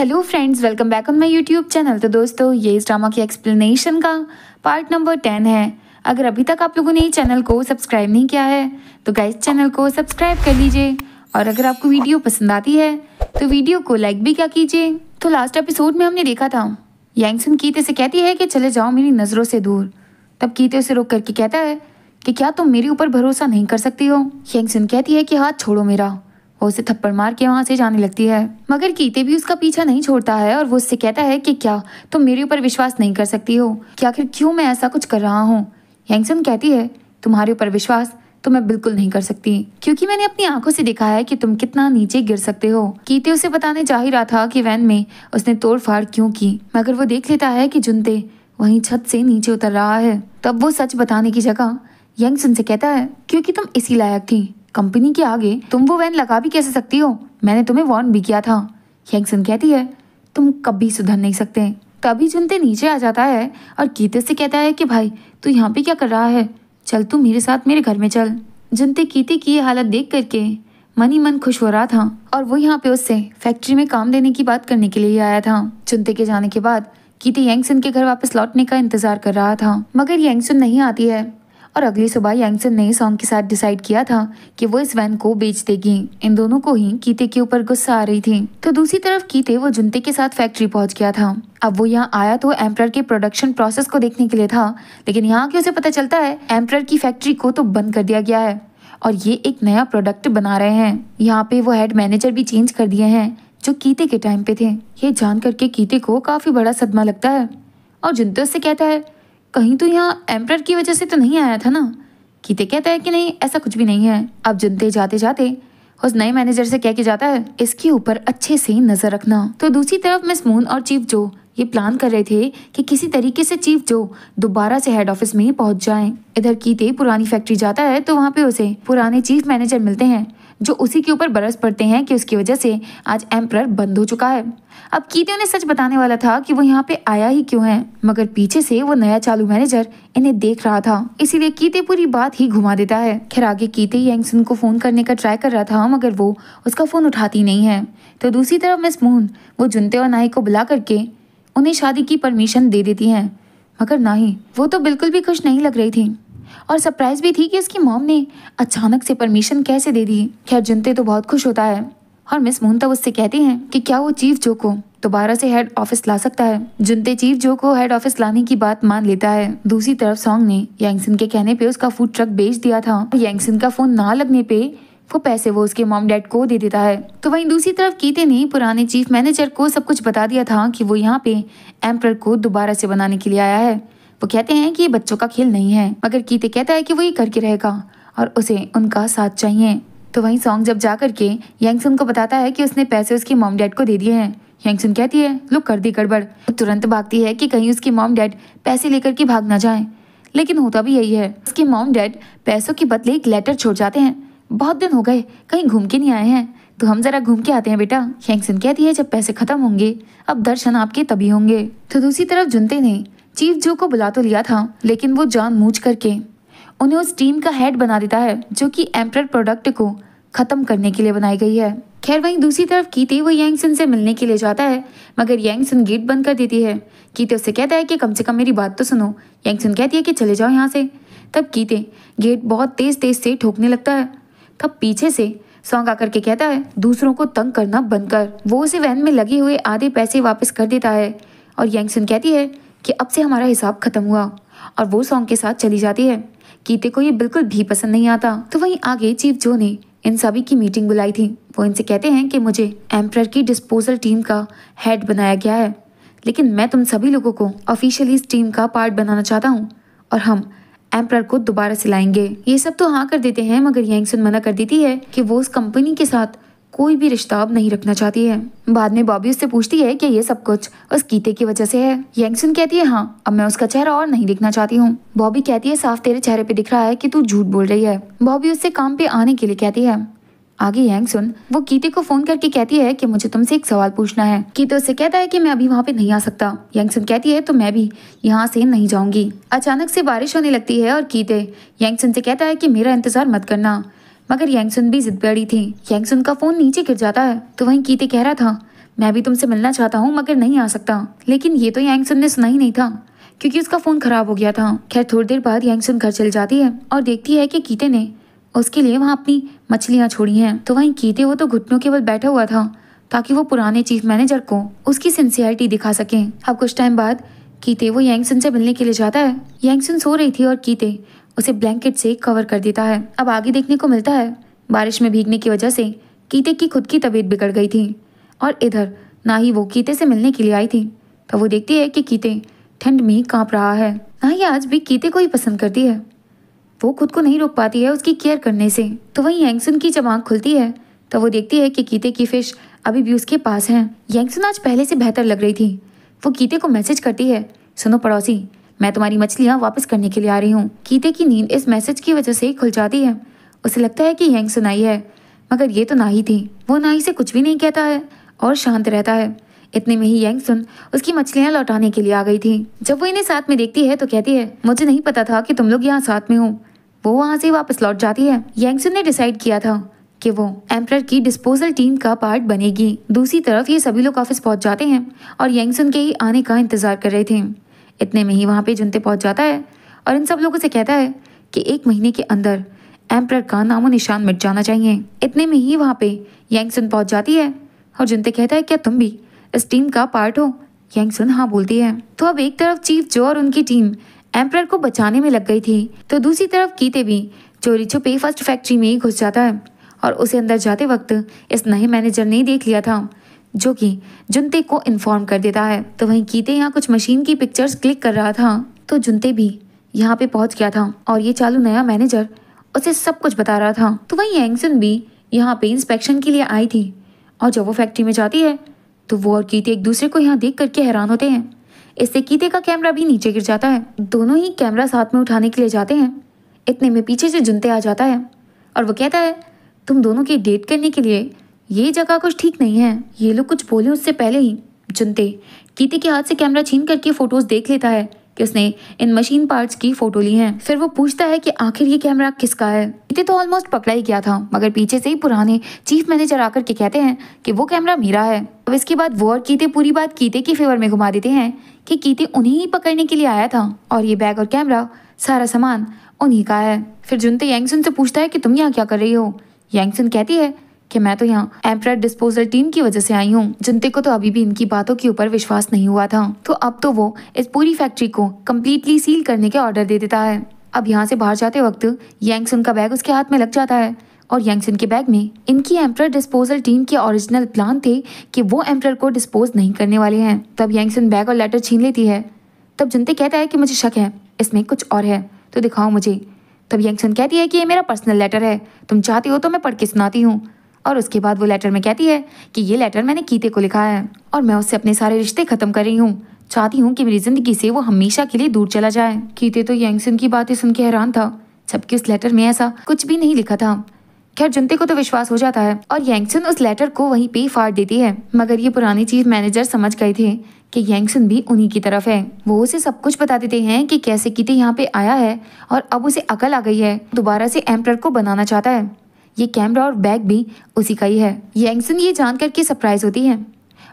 hello friends welcome back on my YouTube channel तो दोस्तों ये इस ड्रामा की एक्सप्लेनेशन का पार्ट नंबर टेन है अगर अभी तक आप लोगों ने चैनल को सब्सक्राइब नहीं किया है तो गाइस चैनल को सब्सक्राइब कर लीजिए और अगर आपको वीडियो पसंद आती है तो वीडियो को लाइक भी क्या कीजिए तो लास्ट एपिसोड में हमने देखा था सुन कीते से कहती है कि चले जाओ मेरी नज़रों से दूर तब कीते उसे रोक करके कहता है कि क्या तुम मेरे ऊपर भरोसा नहीं कर सकती हो सुन कहती है कि हाथ छोड़ो मेरा वो उसे थप्पड़ मार के वहां से जाने लगती है मगर कीते भी उसका पीछा नहीं छोड़ता है और वो उससे कहता है कि क्या तुम मेरे ऊपर विश्वास नहीं कर सकती हो कि आखिर क्यों मैं ऐसा कुछ कर रहा हूँ यंगसन कहती है तुम्हारे ऊपर विश्वास तो मैं बिल्कुल नहीं कर सकती क्योंकि मैंने अपनी आंखों से देखा है कि तुम कितना नीचे गिर सकते हो कीते उसे बताने जा ही रहा था कि वैन में उसने तोड़फाड़ क्यों की मगर वो देख लेता है कि जुनते वहीं छत से नीचे उतर रहा है तब वो सच बताने की जगह यंगसन से कहता है क्योंकि तुम इसी लायक थी कंपनी के आगे तुम वो वैन लगा भी कैसे सकती हो मैंने तुम्हें वार्न भी किया था हेंगसन कहती है तुम कभी सुधर नहीं सकते तभी जुनते नीचे आ जाता है और कीते से कहता है कि भाई तू यहाँ पे क्या कर रहा है चल तू मेरे साथ मेरे घर में चल जुनते कीते की ये हालत देख करके मन ही मन खुश हो रहा था और वो यहाँ पे उससे फैक्ट्री में काम देने की बात करने के लिए आया था जुनते के जाने के बाद कीते यंगसन के घर वापस लौटने का इंतजार कर रहा था मगर यंगसन नहीं आती है और अगली सुबह यंगसन ने सॉन्ग के साथ डिसाइड किया था कि वो इस वैन को बेच देगी इन दोनों को ही कीते के ऊपर गुस्सा आ रही थी तो दूसरी तरफ कीते वो जुनते के साथ फैक्ट्री पहुंच गया था अब वो यहाँ आया तो एम्प्रर के प्रोडक्शन प्रोसेस को देखने के लिए था लेकिन यहाँ के उसे पता चलता है एम्प्रर की फैक्ट्री को तो बंद कर दिया गया है और ये एक नया प्रोडक्ट बना रहे हैं यहाँ पे वो हेड मैनेजर भी चेंज कर दिए हैं जो कीते के टाइम पे थे ये जान करके कीते को काफी बड़ा सदमा लगता है और जुनते उससे कहता है कहीं तो यहाँ एम्प्रर की वजह से तो नहीं आया था ना कीते कहता है कि नहीं ऐसा कुछ भी नहीं है अब जनते जाते जाते उस नए मैनेजर से कह के जाता है इसके ऊपर अच्छे से नजर रखना तो दूसरी तरफ मिस मून और चीफ जो ये प्लान कर रहे थे कि किसी तरीके से चीफ जो दोबारा से हेड ऑफिस में पहुंच जाए इधर कीते पुरानी फैक्ट्री जाता है तो वहाँ पे उसे पुराने चीफ मैनेजर मिलते हैं जो उसी के ऊपर बरस पड़ते हैं कि उसकी वजह से आज एम्प्रर बंद हो चुका है अब कीते उन्हें सच बताने वाला था कि वो यहाँ पे आया ही क्यों है मगर पीछे से वो नया चालू मैनेजर इन्हें देख रहा था इसीलिए कीते पूरी बात ही घुमा देता है खैर आगे कीते यंगसन को फोन करने का ट्राई कर रहा था मगर वो उसका फोन उठाती नहीं है तो दूसरी तरफ मिस मोहन वो जुनते और नाई को बुला करके उन्हें शादी की परमिशन दे देती हैं मगर ना ही वो तो बिल्कुल भी खुश नहीं लग रही थी और सरप्राइज भी थी कि उसकी मॉम ने अचानक से परमिशन कैसे दे दी खैर जनते तो बहुत खुश होता है और मिस मोहन तब उससे कहती हैं कि क्या वो चीफ जो को दोबारा से हेड ऑफिस ला सकता है जुनते चीफ जो को हेड ऑफिस लाने की बात मान लेता है दूसरी तरफ सॉन्ग ने यंगसिन के कहने पे उसका फूड ट्रक बेच दिया था यंगसिन का फोन ना लगने पे वो पैसे वो उसके मॉम डैड को दे देता है तो वहीं दूसरी तरफ कीते ने पुराने चीफ मैनेजर को सब कुछ बता दिया था कि वो यहाँ पे एम्पर को दोबारा से बनाने के लिए आया है वो कहते हैं कि ये बच्चों का खेल नहीं है मगर कीते कहता है कि वो ये करके रहेगा और उसे उनका साथ चाहिए तो वहीं सॉन्ग जब जा करके यंगसुन को बताता है कि उसने पैसे उसकी मॉम डैड को दे दिए हैं यंगसुन कहती है लुक कर दी गड़बड़ तुरंत भागती है कि कहीं उसकी मॉम डैड पैसे लेकर के भाग ना जाए लेकिन होता भी यही है उसके मॉम डैड पैसों के बदले एक लेटर छोड़ जाते हैं बहुत दिन हो गए कहीं घूम के नहीं आए हैं तो हम जरा घूम के आते हैं बेटा यंगसुन कहती है जब पैसे खत्म होंगे अब दर्शन आपके तभी होंगे तो दूसरी तरफ जुनते नहीं चीफ जो को बुला तो लिया था लेकिन वो जान मूझ करके उन्हें उस टीम का हेड बना देता है जो कि एम्प्रर प्रोडक्ट को ख़त्म करने के लिए बनाई गई है खैर वहीं दूसरी तरफ कीते वो यंगसन से मिलने के लिए जाता है मगर यंगसन गेट बंद कर देती है कीते उससे कहता है कि कम से कम मेरी बात तो सुनो यंगसन कहती है कि चले जाओ यहाँ से तब कीते गेट बहुत तेज़ तेज़ से ठोकने लगता है तब पीछे से सॉन्ग आकर के कहता है दूसरों को तंग करना बंद कर वो उसे वैन में लगे हुए आधे पैसे वापस कर देता है और यंगसन कहती है कि अब से हमारा हिसाब ख़त्म हुआ और वो सॉन्ग के साथ चली जाती है कीते को ये बिल्कुल भी पसंद नहीं आता तो वहीं आगे चीफ जो ने इन सभी की मीटिंग बुलाई थी वो इनसे कहते हैं कि मुझे एम्प्रर की डिस्पोजल टीम का हेड बनाया गया है लेकिन मैं तुम सभी लोगों को ऑफिशियली इस टीम का पार्ट बनाना चाहता हूँ और हम एम्प्रर को दोबारा सिलाएंगे ये सब तो हाँ कर देते हैं मगर सुन मना कर देती है कि वो उस कंपनी के साथ कोई भी रिश्ता अब नहीं रखना चाहती है बाद में बॉबी उससे पूछती है कि ये सब कुछ उस कीते की वजह से है यंगसन कहती है हाँ अब मैं उसका चेहरा और नहीं देखना चाहती हूँ बॉबी कहती है साफ तेरे चेहरे पे दिख रहा है कि तू झूठ बोल रही है बॉबी उससे काम पे आने के लिए कहती है आगे यंग सुन वो कीते को फोन करके कहती है कि मुझे तुमसे एक सवाल पूछना है कीते उससे कहता है कि मैं अभी वहाँ पे नहीं आ सकता यंग सुन कहती है तो मैं भी यहाँ से नहीं जाऊंगी अचानक से बारिश होने लगती है और कीते यंग सुन से कहता है कि मेरा इंतजार मत करना मगर यंगसुन भी जिद बड़ी थी यंगसुन का फ़ोन नीचे गिर जाता है तो वही कीते कह रहा था मैं भी तुमसे मिलना चाहता हूँ मगर नहीं आ सकता लेकिन ये तो यंगसुन ने सुना ही नहीं था क्योंकि उसका फ़ोन ख़राब हो गया था खैर थोड़ी देर बाद यंगसुन घर चल जाती है और देखती है कि कीते ने उसके लिए वहाँ अपनी मछलियाँ छोड़ी हैं तो वहीं कीते वो तो घुटनों के बल बैठा हुआ था ताकि वो पुराने चीफ मैनेजर को उसकी सिंसियरिटी दिखा सके अब कुछ टाइम बाद कीते वो यंगसुन से मिलने के लिए जाता है यंगसुन सो रही थी और कीते उसे ब्लैंकेट से कवर कर देता है अब आगे देखने को मिलता है बारिश में भीगने की वजह से कीते की खुद की तबीयत बिगड़ गई थी और इधर ना ही वो कीते से मिलने के लिए आई थी तो वो देखती है कि कीते ठंड में कांप रहा है ना ही आज भी कीते को ही पसंद करती है वो खुद को नहीं रोक पाती है उसकी केयर करने से तो वहीं यंगसुन की जब आँख खुलती है तो वो देखती है कि कीते की फिश अभी भी उसके पास है यंगसुन आज पहले से बेहतर लग रही थी वो कीते को मैसेज करती है सुनो पड़ोसी मैं तुम्हारी मछलियाँ वापस करने के लिए आ रही हूँ कीते की नींद इस मैसेज की वजह से ही खुल जाती है उसे लगता है कि यंग सुनाई है मगर ये तो ही थी वो ही से कुछ भी नहीं कहता है और शांत रहता है इतने में ही यंग सुन उसकी मछलियाँ लौटाने के लिए आ गई थी जब वो इन्हें साथ में देखती है तो कहती है मुझे नहीं पता था कि तुम लोग यहाँ साथ में हो वो वहाँ से वापस लौट जाती है यंगसुन ने डिसाइड किया था कि वो एम्प्रर की डिस्पोजल टीम का पार्ट बनेगी दूसरी तरफ ये सभी लोग ऑफिस पहुंच जाते हैं और यंगसुन के ही आने का इंतजार कर रहे थे इतने में ही वहाँ पे जुनते पहुँच जाता है और इन सब लोगों से कहता है कि एक महीने के अंदर एम्प्रर का नामो निशान मिट जाना चाहिए इतने में ही वहाँ पे यांगसुन पहुँच जाती है और जुनते कहता है क्या तुम भी इस टीम का पार्ट हो यांगसुन हाँ बोलती है तो अब एक तरफ चीफ जो और उनकी टीम एम्प्रर को बचाने में लग गई थी तो दूसरी तरफ कीते भी चोरी छुपे फर्स्ट फैक्ट्री में ही घुस जाता है और उसे अंदर जाते वक्त इस नए मैनेजर ने देख लिया था जो कि जुनते को इन्फॉर्म कर देता है तो वहीं कीते यहाँ कुछ मशीन की पिक्चर्स क्लिक कर रहा था तो जुनते भी यहाँ पे पहुंच गया था और ये चालू नया मैनेजर उसे सब कुछ बता रहा था तो वहीं एंगसन भी यहाँ पे इंस्पेक्शन के लिए आई थी और जब वो फैक्ट्री में जाती है तो वो और कीते एक दूसरे को यहाँ देख करके हैरान होते हैं इससे कीते का कैमरा भी नीचे गिर जाता है दोनों ही कैमरा साथ में उठाने के लिए जाते हैं इतने में पीछे से जुनते आ जाता है और वो कहता है तुम दोनों की डेट करने के लिए ये जगह कुछ ठीक नहीं है ये लोग कुछ बोले उससे पहले ही जुनते कीते के हाथ से कैमरा छीन करके फोटोज देख लेता है कि उसने इन मशीन पार्ट्स की फोटो ली हैं फिर वो पूछता है कि आखिर ये कैमरा किसका है इतने तो ऑलमोस्ट पकड़ा ही गया था मगर पीछे से ही पुराने चीफ मैनेजर आकर के कहते हैं कि वो कैमरा मेरा है अब इसके बाद वो और कीते पूरी बात कीते के फेवर में घुमा देते हैं कि कीते उन्हें ही पकड़ने के लिए आया था और ये बैग और कैमरा सारा सामान उन्हीं का है फिर जुनते यंगसन से पूछता है कि तुम यहाँ क्या कर रही हो यंगसन कहती है कि मैं तो यहाँ एम्प्रायर डिस्पोजल टीम की वजह से आई हूँ जनते को तो अभी भी इनकी बातों के ऊपर विश्वास नहीं हुआ था तो अब तो वो इस पूरी फैक्ट्री को कम्प्लीटली सील करने के ऑर्डर दे देता है अब यहाँ से बाहर जाते वक्त यंगसुन का बैग उसके हाथ में लग जाता है और यंगसुन के बैग में इनकी एम्प्रायर डिस्पोजल टीम के ओरिजिनल प्लान थे कि वो एम्प्रायर को डिस्पोज नहीं करने वाले हैं तब यंगसन बैग और लेटर छीन लेती है तब जनते कहता है कि मुझे शक है इसमें कुछ और है तो दिखाओ मुझे तब यंगसुन कहती है कि ये मेरा पर्सनल लेटर है तुम चाहती हो तो मैं पढ़ के सुनाती हूँ और उसके बाद वो लेटर में कहती है कि ये लेटर मैंने कीते को लिखा है और मैं उससे अपने सारे रिश्ते ख़त्म कर रही हूँ चाहती हूँ कि मेरी ज़िंदगी से वो हमेशा के लिए दूर चला जाए कीते तो यंगसन की बातें सुन के हैरान था जबकि उस लेटर में ऐसा कुछ भी नहीं लिखा था खैर जुनते को तो विश्वास हो जाता है और यंगसन उस लेटर को वहीं पे फाड़ देती है मगर ये पुराने चीफ मैनेजर समझ गए थे कि यंगसन भी उन्हीं की तरफ है वो उसे सब कुछ बता देते हैं कि कैसे कीते यहाँ पे आया है और अब उसे अकल आ गई है दोबारा से एम्प्रर को बनाना चाहता है ये कैमरा और बैग भी उसी का ही है यंगसन ये जानकर के सरप्राइज होती है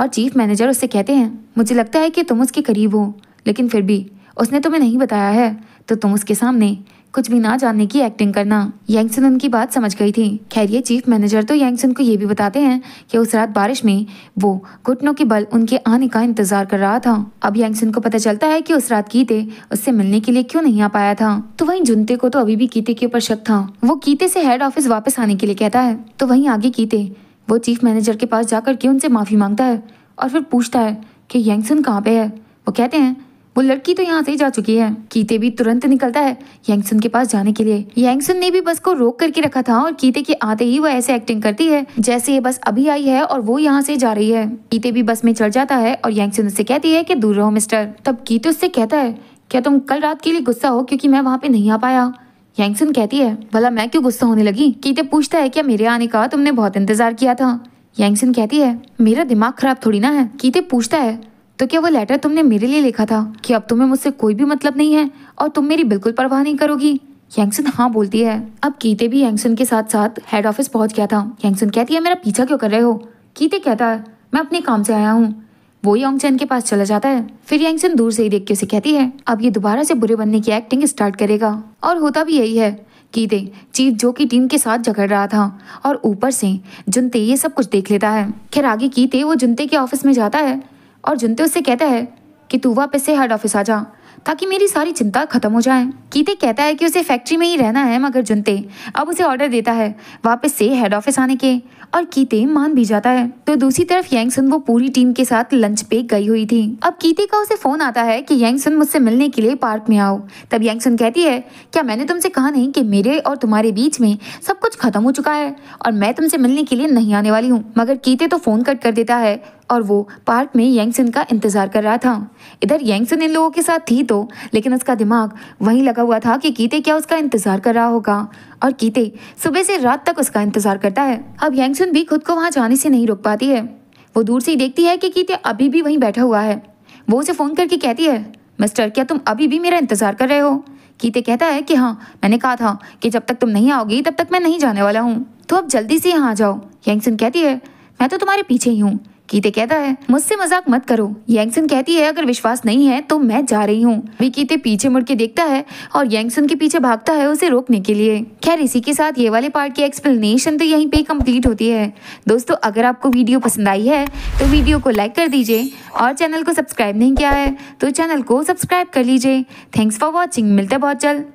और चीफ मैनेजर उससे कहते हैं मुझे लगता है कि तुम उसके करीब हो लेकिन फिर भी उसने तुम्हें नहीं बताया है तो तुम उसके सामने कुछ भी ना जानने की एक्टिंग करना यंगसन उनकी बात समझ गई थी खैर ये चीफ मैनेजर तो यंगसन को ये भी बताते हैं कि उस रात बारिश में वो घुटनों के बल उनके आने का इंतजार कर रहा था अब यंगसन को पता चलता है कि उस रात कीते उससे मिलने के लिए क्यों नहीं आ पाया था तो वही जुनते को तो अभी भी कीते के ऊपर शक था वो कीते से हेड ऑफिस वापस आने के लिए कहता है तो वही आगे कीते वो चीफ मैनेजर के पास जाकर के उनसे माफी मांगता है और फिर पूछता है कि यंगसन कहाँ पे है वो कहते हैं वो लड़की तो यहाँ से जा चुकी है कीते भी तुरंत निकलता है यंगसन के पास जाने के लिए यंगसन ने भी बस को रोक करके रखा था और कीते के आते ही वो ऐसे एक्टिंग करती है जैसे ये बस अभी आई है और वो यहाँ से जा रही है कीते भी बस में चढ़ जाता है और यंगसन उससे कहती है की दूर रहो मिस्टर तब कीते उससे कहता है क्या तुम कल रात के लिए गुस्सा हो क्यूँकी मैं वहाँ पे नहीं आ पाया यंगसन कहती है भला मैं क्यों गुस्सा होने लगी कीते पूछता है क्या मेरे आने का तुमने बहुत इंतजार किया था यंगसन कहती है मेरा दिमाग खराब थोड़ी ना है कीते पूछता है तो क्या वो लेटर तुमने मेरे लिए लिखा था कि अब तुम्हें मुझसे कोई भी मतलब नहीं है और तुम मेरी बिल्कुल परवाह नहीं करोगी यंगसन हाँ बोलती है अब कीते भी यंगसन के साथ साथ हेड ऑफिस पहुंच गया था यंगसन कहती है मेरा पीछा क्यों कर रहे हो कीते कहता है मैं अपने काम से आया हूँ वो योंगचन के पास चला जाता है फिर यंगसन दूर से ही देख के उसे कहती है अब ये दोबारा से बुरे बनने की एक्टिंग स्टार्ट करेगा और होता भी यही है कीते चीफ जो की टीम के साथ झगड़ रहा था और ऊपर से जुनते ये सब कुछ देख लेता है खैर आगे कीते वो जुनते के ऑफिस में जाता है और जुनते उससे कहता है कि तू वापस से हेड ऑफिस आ जा ताकि मेरी सारी चिंता खत्म हो जाए कीते कहता है कि उसे फैक्ट्री में ही रहना है मगर जुनते अब उसे ऑर्डर देता है वापस से हेड ऑफिस आने के और कीते मान भी जाता है तो दूसरी तरफ यंग सुन वो पूरी टीम के साथ लंच पे गई हुई थी अब कीते का उसे फोन आता है कि यंग सुन मुझसे मिलने के लिए पार्क में आओ तब यंग सुन कहती है क्या मैंने तुमसे कहा नहीं कि मेरे और तुम्हारे बीच में सब कुछ खत्म हो चुका है और मैं तुमसे मिलने के लिए नहीं आने वाली हूँ मगर कीते तो फोन कट कर देता है और वो पार्क में यंग सुन का इंतजार कर रहा था इधर यंग सुन इन लोगों के साथ थी तो लेकिन उसका दिमाग वहीं लगा हुआ था कि कीते क्या उसका इंतजार कर रहा होगा और कीते सुबह से रात तक उसका इंतजार करता है अब यंगसुन भी खुद को वहाँ जाने से नहीं रोक पाती है वो दूर से ही देखती है कि कीते अभी भी वहीं बैठा हुआ है वो उसे फ़ोन करके कहती है मिस्टर क्या तुम अभी भी मेरा इंतजार कर रहे हो कीते कहता है कि हाँ मैंने कहा था कि जब तक तुम नहीं आओगी तब तक मैं नहीं जाने वाला हूँ तो अब जल्दी से यहाँ आ जाओ यंगसुन कहती है मैं तो तुम्हारे पीछे ही हूँ कीते कहता है मुझसे मजाक मत करो यंगसन कहती है अगर विश्वास नहीं है तो मैं जा रही हूँ वे कीते पीछे मुड़ के देखता है और यंगसन के पीछे भागता है उसे रोकने के लिए खैर इसी के साथ ये वाले पार्ट की एक्सप्लेनेशन तो यहीं पे कंप्लीट होती है दोस्तों अगर आपको वीडियो पसंद आई है तो वीडियो को लाइक कर दीजिए और चैनल को सब्सक्राइब नहीं किया है तो चैनल को सब्सक्राइब कर लीजिए थैंक्स फॉर वॉचिंग मिलते बहुत जल्द